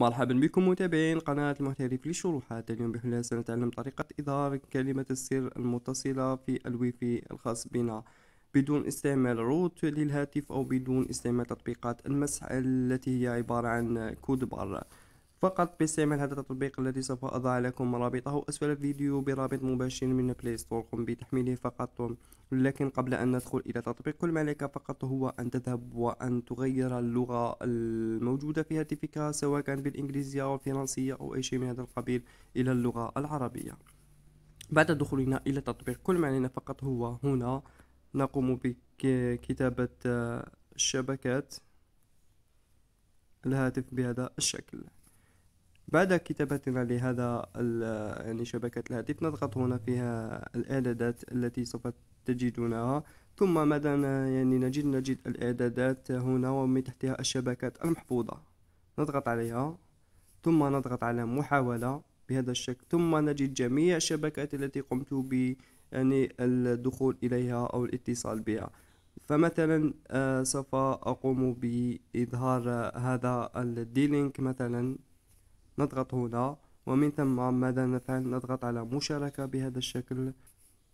مرحبا بكم متابعين قناة المحترف لشروحات اليوم بحلها سنتعلم طريقة إظهار كلمة السر المتصلة في الواي فاي الخاص بنا بدون استعمال روت للهاتف أو بدون استعمال تطبيقات المسح التي هي عبارة عن كود بار فقط باستعمال هذا التطبيق الذي سوف أضع لكم رابطه أسفل الفيديو برابط مباشر من بلاي ستور قم بتحميله فقط لكن قبل أن ندخل إلى التطبيق كل ما عليك فقط هو أن تذهب وأن تغير اللغة الموجودة في هاتفك سواء كان بالإنجليزية أو الفرنسية أو أي شيء من هذا القبيل إلى اللغة العربية بعد دخولنا إلى التطبيق كل ما علينا فقط هو هنا نقوم بكتابة الشبكات الهاتف بهذا الشكل بعد كتابتنا لهذا يعني شبكة الهاتف نضغط هنا فيها الإعدادات التي سوف تجدونها ثم ماذا يعني نجد نجد الإعدادات هنا ومن تحتها الشبكات المحفوظة نضغط عليها ثم نضغط على محاولة بهذا الشكل ثم نجد جميع الشبكات التي قمت ب يعني الدخول إليها أو الاتصال بها فمثلا آه، سوف أقوم بإظهار هذا الديلينك مثلا نضغط هنا ومن ثم ماذا نفعل نضغط على مشاركة بهذا الشكل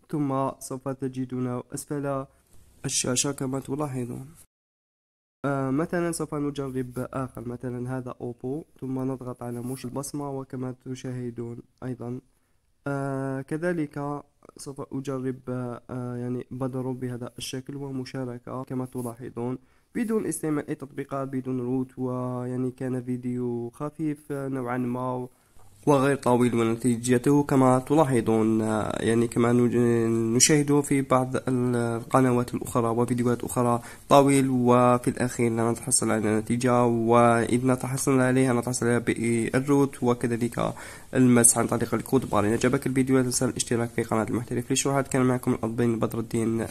ثم سوف تجدون أسفل الشاشة كما تلاحظون آه مثلا سوف نجرب آخر مثلا هذا أوبو ثم نضغط على مش البصمة وكما تشاهدون أيضا آه كذلك سوف أجرب آه يعني بدر بهذا الشكل ومشاركة كما تلاحظون بدون استعمال أي تطبيقات بدون روت ويعني كان فيديو خفيف نوعا ما وغير طويل ونتيجته كما تلاحظون يعني كما نشاهده في بعض القنوات الأخرى وفيديوهات أخرى طويل وفي الأخير لا نتحصل على نتيجة وإذا نتحصل عليها نتحصل عليها بالروت وكذلك المس عن طريق الكود بار إذا عجبك الفيديو لا تنسى الاشتراك في قناة المحترف للشروحات كان معكم الأطبين بدر الدين